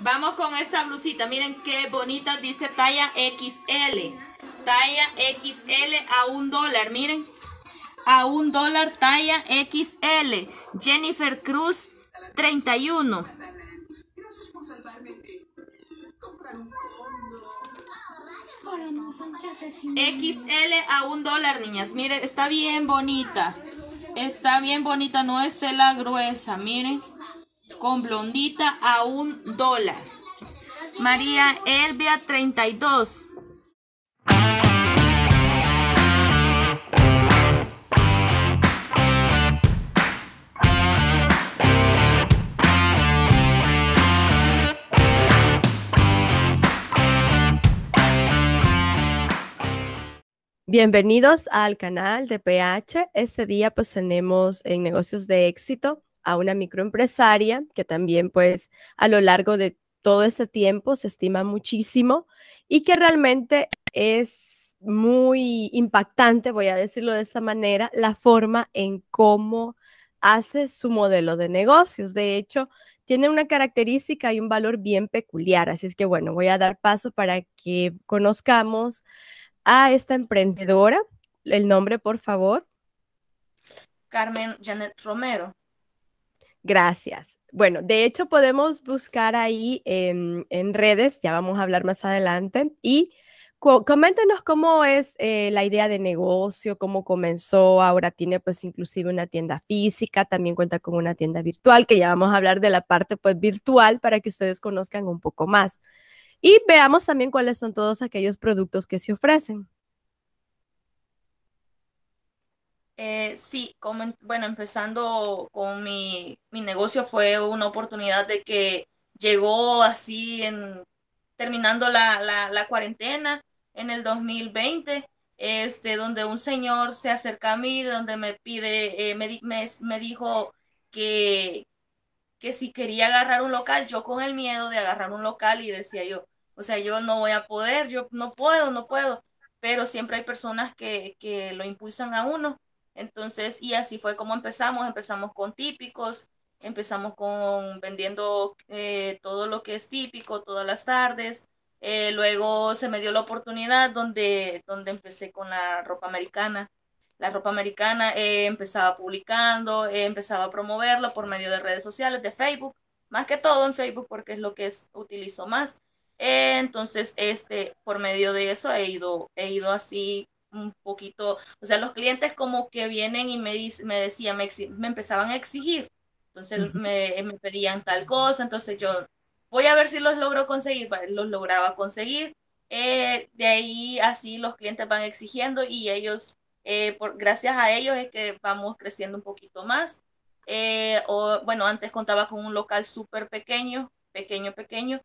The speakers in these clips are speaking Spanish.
Vamos con esta blusita. Miren qué bonita. Dice talla XL. Talla XL a un dólar. Miren. A un dólar talla XL. Jennifer Cruz 31. XL a un dólar, niñas. Miren, está bien bonita. Está bien bonita. No es la gruesa. Miren con Blondita a un dólar. María Elvia 32. Bienvenidos al canal de PH. Este día pues tenemos en negocios de éxito a una microempresaria, que también pues a lo largo de todo este tiempo se estima muchísimo y que realmente es muy impactante, voy a decirlo de esta manera, la forma en cómo hace su modelo de negocios. De hecho, tiene una característica y un valor bien peculiar. Así es que bueno, voy a dar paso para que conozcamos a esta emprendedora. El nombre, por favor. Carmen Janet Romero. Gracias. Bueno, de hecho podemos buscar ahí en, redes, ya vamos a hablar más adelante, y coméntenos cómo es eh, la idea de negocio, cómo comenzó, ahora tiene pues inclusive una tienda física, también cuenta con una tienda virtual, que ya vamos a hablar de la parte pues virtual para que ustedes conozcan un poco más. Y veamos también cuáles son todos aquellos productos que se ofrecen. Eh, sí, como, bueno, empezando con mi, negocio fue una oportunidad de que llegó así en terminando la, la, cuarentena en el 2020, este, donde un señor se acerca a mí, donde me pide, eh, me, me, me, dijo que, que si quería agarrar un local, yo con el miedo de agarrar un local y decía yo, o sea, yo no voy a poder, yo no puedo, no puedo, pero siempre hay personas que lo impulsan a uno entonces, y así fue como empezamos. Empezamos con típicos, empezamos con vendiendo eh, todo lo que es típico todas las tardes. Eh, luego se me dio la oportunidad donde, donde empecé con la ropa americana. La ropa americana eh, empezaba publicando, empezaba a promoverla por medio de redes sociales, de Facebook, más que todo en Facebook porque es lo que utilizo más. entonces, este, por medio de eso he ido, he ido así un poquito, o sea, los clientes como que vienen y me, me decían, me, empezaban a exigir, entonces eh, me, pedían tal cosa, entonces yo voy a ver si los logro conseguir, los lograba conseguir, eh, de ahí así los clientes van exigiendo y ellos, eh, gracias a ellos es que vamos creciendo un poquito más. o, bueno, antes contaba con un local súper pequeño, pequeño, pequeño.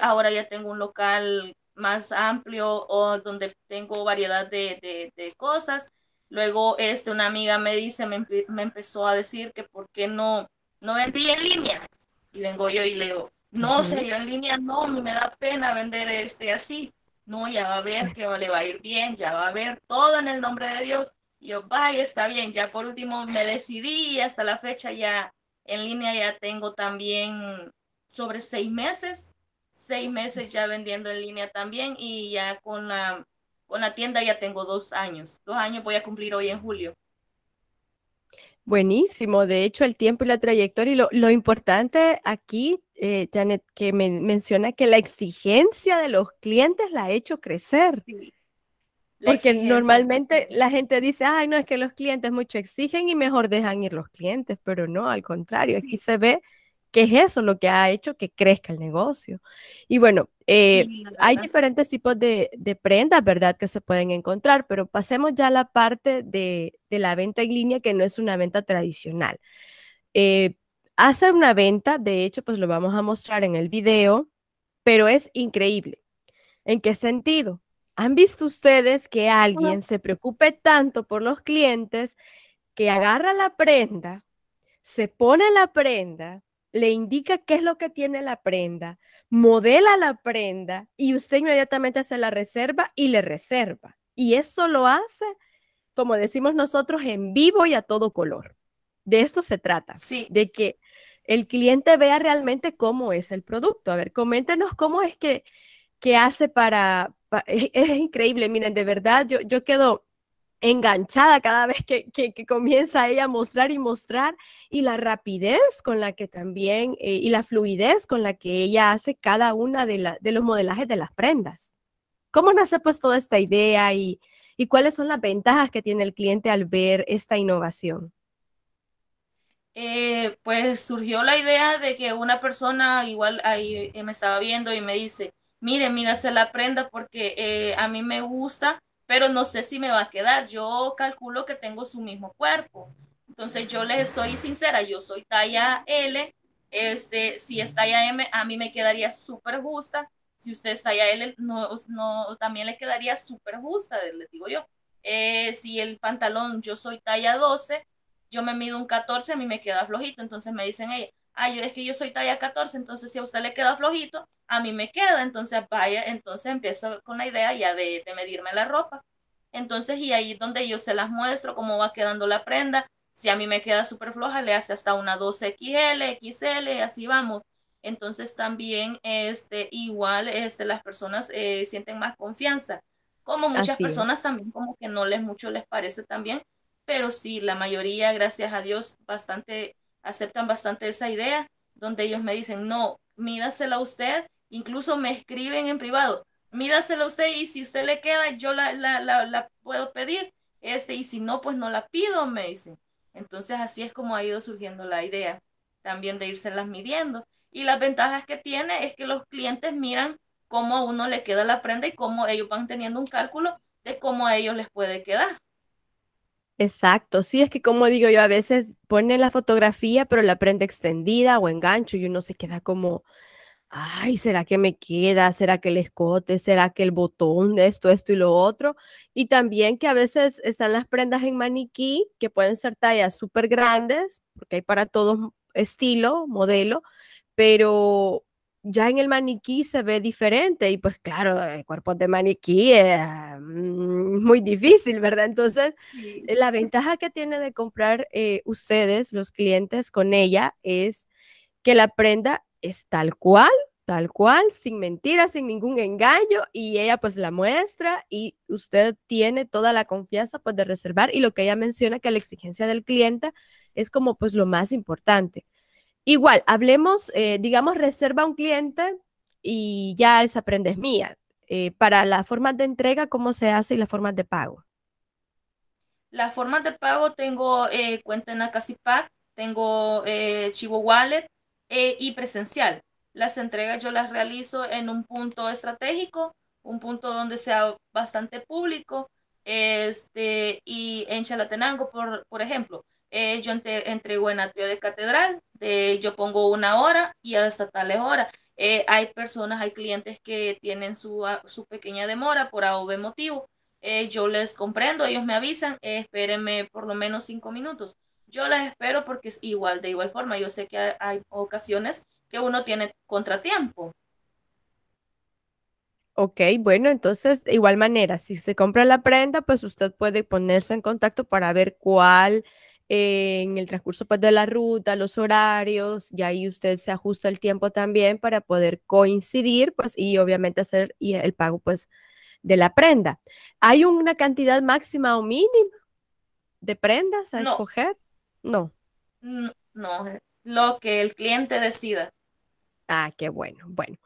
ahora ya tengo un local más amplio o donde tengo variedad de, cosas. Luego este, una amiga me dice, me, empezó a decir que por qué no, no vendí en línea. Y vengo yo y leo, no, sé, yo en línea no, me da pena vender este así. No, ya va a ver que le va a ir bien, ya va a ver todo en el nombre de Dios. Y yo, vaya, está bien, ya por último me decidí hasta la fecha ya en línea ya tengo también sobre seis meses seis meses ya vendiendo en línea también y ya con la, con la tienda ya tengo dos años. Dos años voy a cumplir hoy en julio. Buenísimo, de hecho el tiempo y la trayectoria y lo, lo importante aquí, eh, Janet, que menciona que la exigencia de los clientes la ha hecho crecer. Porque normalmente la gente dice, ay, no, es que los clientes mucho exigen y mejor dejan ir los clientes, pero no, al contrario, aquí se ve ¿Qué es eso lo que ha hecho que crezca el negocio. Y bueno, eh, hay diferentes tipos de, prendas, ¿verdad?, que se pueden encontrar, pero pasemos ya a la parte de, la venta en línea, que no es una venta tradicional. Eh, hacer una venta, de hecho, pues lo vamos a mostrar en el video, pero es increíble. ¿En qué sentido? ¿Han visto ustedes que alguien se preocupe tanto por los clientes que agarra la prenda, se pone la prenda, le indica qué es lo que tiene la prenda, modela la prenda y usted inmediatamente hace la reserva y le reserva. Y eso lo hace, como decimos nosotros, en vivo y a todo color. De esto se trata, sí. de que el cliente vea realmente cómo es el producto. A ver, coméntenos cómo es que, que hace para... es, es, increíble, miren, de verdad, yo, yo quedo enganchada cada vez que, comienza ella a mostrar y mostrar y la rapidez con la que también eh, y la fluidez con la que ella hace cada una de, de los modelajes de las prendas. ¿Cómo nace pues toda esta idea y, cuáles son las ventajas que tiene el cliente al ver esta innovación? Eh, pues surgió la idea de que una persona igual ahí eh, me estaba viendo y me dice, mire, mira, se la prenda porque a mí me gusta pero no sé si me va a quedar. Yo calculo que tengo su mismo cuerpo. Entonces yo les soy sincera, yo soy talla L, este, si es talla M, a mí me quedaría súper justa. Si usted es talla L, no, no, también le quedaría súper justa, les digo yo. Eh, si el pantalón, yo soy talla 12, yo me mido un 14, a mí me queda flojito. Entonces me dicen, ella, ay, es que yo soy talla 14, entonces si a usted le queda flojito, a mí me queda, entonces vaya, entonces empiezo con la idea ya de, medirme la ropa. Entonces, y ahí es donde yo se las muestro, cómo va quedando la prenda, si a mí me queda súper floja, le hace hasta una 12XL, XL, así vamos. Entonces también este, igual este, las personas eh, sienten más confianza. Como muchas personas también como que no les mucho les parece también, pero sí, la mayoría, gracias a Dios, bastante aceptan bastante esa idea, donde ellos me dicen, no, mídasela usted, incluso me escriben en privado, mídasela usted y si usted le queda, yo la, puedo pedir, este, y si no, pues no la pido, me dicen. Entonces así es como ha ido surgiendo la idea también de irselas midiendo. Y las ventajas que tiene es que los clientes miran cómo a uno le queda la prenda y cómo ellos van teniendo un cálculo de cómo a ellos les puede quedar. Exacto, sí, es que como digo yo, a veces pone la fotografía, pero la prenda extendida o engancho, y uno se queda como, ay, ¿será que me queda? ¿Será que el escote? ¿Será que el botón de esto, esto y lo otro? Y también que a veces están las prendas en maniquí, que pueden ser tallas súper grandes, porque hay para todo estilo, modelo, pero ya en el maniquí se ve diferente y pues claro, cuerpos de maniquí es ah, mm, muy difícil, ¿verdad? Entonces, la ventaja que tiene de comprar eh, ustedes, los clientes, con ella es que la prenda es tal cual, tal cual, sin mentiras, sin ningún engaño y ella pues la muestra y usted tiene toda la confianza pues de reservar y lo que ella menciona que la exigencia del cliente es como pues lo más importante Igual, hablemos, eh, digamos, reserva un cliente y ya esa prenda es mía. Eh, para las formas de entrega, ¿cómo se hace y las formas de pago? Las formas de pago tengo eh, cuenta en Acasipac, tengo Chivo Wallet y presencial. Las entregas yo las realizo en un punto estratégico, un punto donde sea bastante público, este, y en Chalatenango, por, por ejemplo. yo entrego en Atrio de Catedral, eh, yo pongo una hora y hasta tales horas. Eh, hay personas, hay clientes que tienen su, su pequeña demora por A motivo. Eh, yo les comprendo, ellos me avisan, espérenme por lo menos cinco minutos. Yo las espero porque es igual, de igual forma. Yo sé que hay, hay ocasiones que uno tiene contratiempo. Ok, bueno, entonces, de igual manera, si se compra la prenda, pues usted puede ponerse en contacto para ver cuál en el transcurso pues, de la ruta, los horarios, y ahí usted se ajusta el tiempo también para poder coincidir, pues, y obviamente hacer el pago, pues, de la prenda. ¿Hay una cantidad máxima o mínima de prendas a escoger? No. Mm, no. lo que el cliente decida. Ah, qué bueno, bueno.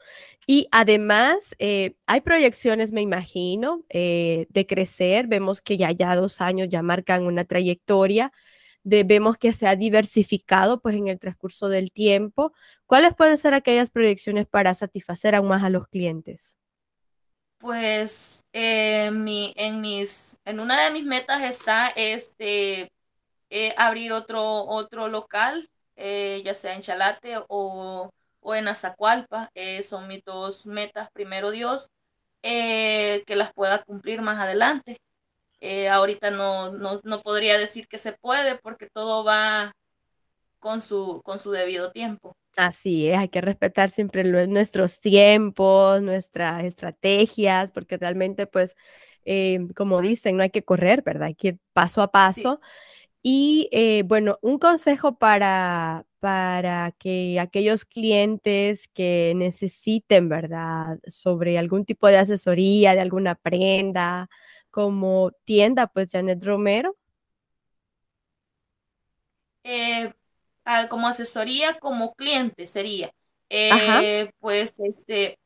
Y además, eh, hay proyecciones, me imagino, eh, de crecer. Vemos que ya, ya dos años ya marcan una trayectoria vemos que se ha diversificado pues en el transcurso del tiempo. ¿Cuáles pueden ser aquellas proyecciones para satisfacer aún más a los clientes? Pues eh, mi, en, mis, en una de mis metas está este, eh, abrir otro, otro local, eh, ya sea en Chalate o, o en Azacualpa. son mis dos metas, primero Dios, que las pueda cumplir más adelante. Eh, ahorita no, no, podría decir que se puede porque todo va con su, con su debido tiempo. Así es, hay que respetar siempre nuestros tiempos, nuestras estrategias, porque realmente, pues, em, como dicen, no hay que correr, ¿verdad? Hay que ir paso a paso. Y eh, bueno, un consejo para, para que aquellos clientes que necesiten, ¿verdad? Sobre algún tipo de asesoría, de alguna prenda, como tienda, pues Janet Romero. Eh, ah, como asesoría, como cliente sería. Eh, pues este,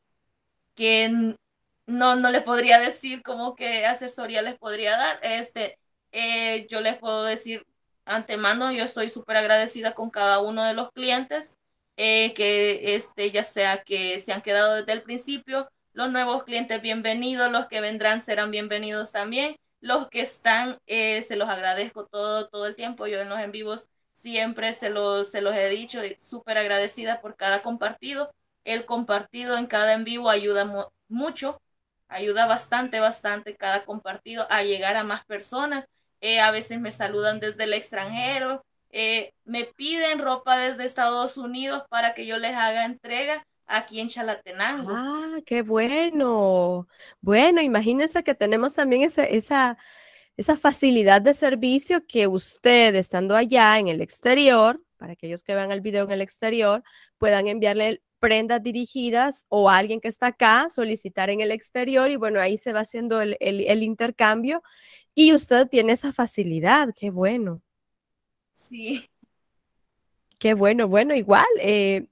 que no, no le podría decir como que asesoría les podría dar. Este, eh, yo les puedo decir antemano, yo estoy súper agradecida con cada uno de los clientes, eh, que este, ya sea que se han quedado desde el principio, los nuevos clientes, bienvenidos. Los que vendrán serán bienvenidos también. Los que están, eh, se los agradezco todo, todo el tiempo. Yo en los en vivos siempre se los, se los he dicho, súper agradecida por cada compartido. El compartido en cada en vivo ayuda mucho, ayuda bastante, bastante cada compartido a llegar a más personas. Eh, a veces me saludan desde el extranjero, eh, me piden ropa desde Estados Unidos para que yo les haga entrega aquí en Chalatenango. Ah, qué bueno. Bueno, imagínense que tenemos también esa, esa, facilidad de servicio que usted, estando allá en el exterior, para aquellos que vean el video en el exterior, puedan enviarle prendas dirigidas o a alguien que está acá, solicitar en el exterior y bueno, ahí se va haciendo el, intercambio y usted tiene esa facilidad, qué bueno. Sí. Qué bueno, bueno, igual. Eh,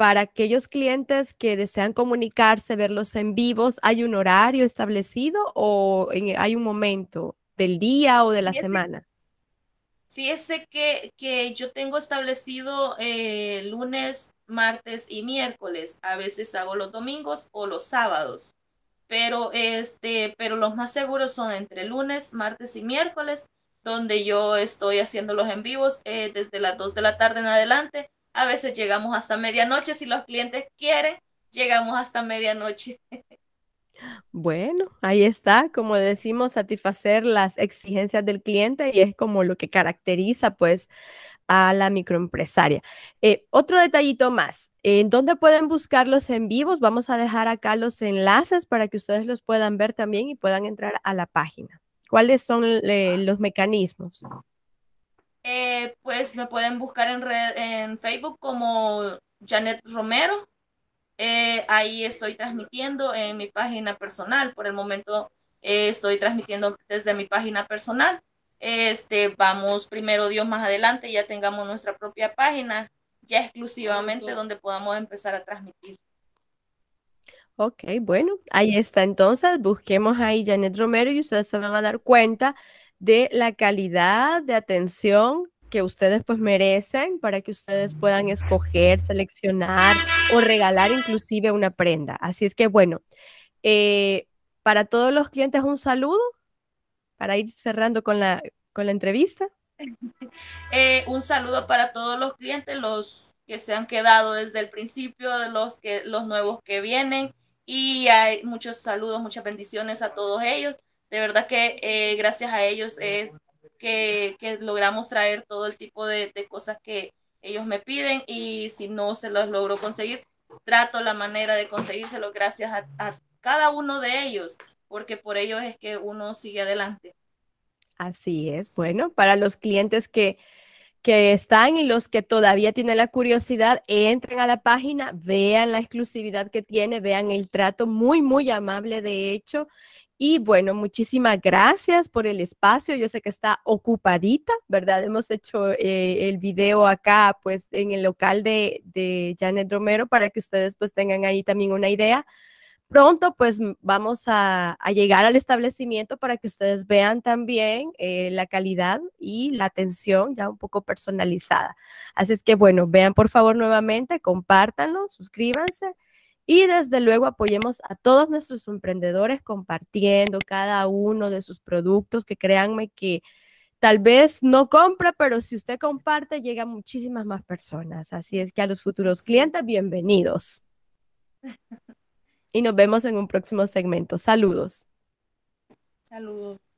para aquellos clientes que desean comunicarse, verlos en vivos, ¿hay un horario establecido o hay un momento del día o de la semana? Fíjese que, que yo tengo establecido eh, lunes, martes y miércoles. A veces hago los domingos o los sábados. Pero, este, pero los más seguros son entre lunes, martes y miércoles, donde yo estoy haciendo los en vivos eh, desde las 2 de la tarde en adelante a veces llegamos hasta medianoche, si los clientes quieren, llegamos hasta medianoche. Bueno, ahí está, como decimos, satisfacer las exigencias del cliente y es como lo que caracteriza pues a la microempresaria. Eh, otro detallito más, ¿en dónde pueden buscar los en vivos? Vamos a dejar acá los enlaces para que ustedes los puedan ver también y puedan entrar a la página. ¿Cuáles son los mecanismos? Eh, pues me pueden buscar en, red, en Facebook como Janet Romero. Eh, ahí estoy transmitiendo en mi página personal. Por el momento eh, estoy transmitiendo desde mi página personal. Este, vamos primero Dios más adelante, ya tengamos nuestra propia página, ya exclusivamente donde podamos empezar a transmitir. Ok, bueno, ahí está entonces, busquemos ahí Janet Romero y ustedes se van a dar cuenta de la calidad de atención que ustedes pues merecen para que ustedes puedan escoger, seleccionar o regalar inclusive una prenda. Así es que bueno, eh, para todos los clientes un saludo para ir cerrando con la, con la entrevista. Eh, un saludo para todos los clientes, los que se han quedado desde el principio, los, que, los nuevos que vienen y hay muchos saludos, muchas bendiciones a todos ellos de verdad que eh, gracias a ellos es que, logramos traer todo el tipo de, cosas que ellos me piden y si no se los logro conseguir, trato la manera de conseguírselo gracias a, cada uno de ellos, porque por ellos es que uno sigue adelante. Así es. Bueno, para los clientes que, que están y los que todavía tienen la curiosidad, entren a la página, vean la exclusividad que tiene, vean el trato muy, muy amable de hecho y bueno, muchísimas gracias por el espacio. Yo sé que está ocupadita, ¿verdad? Hemos hecho eh, el video acá, pues, en el local de, de Janet Romero para que ustedes pues tengan ahí también una idea pronto pues vamos a, llegar al establecimiento para que ustedes vean también eh, la calidad y la atención ya un poco personalizada. Así es que bueno, vean por favor nuevamente, compártanlo, suscríbanse. Y desde luego apoyemos a todos nuestros emprendedores compartiendo cada uno de sus productos, que créanme que tal vez no compra, pero si usted comparte, llega muchísimas más personas. Así es que a los futuros clientes, bienvenidos. Y nos vemos en un próximo segmento. Saludos. Saludos.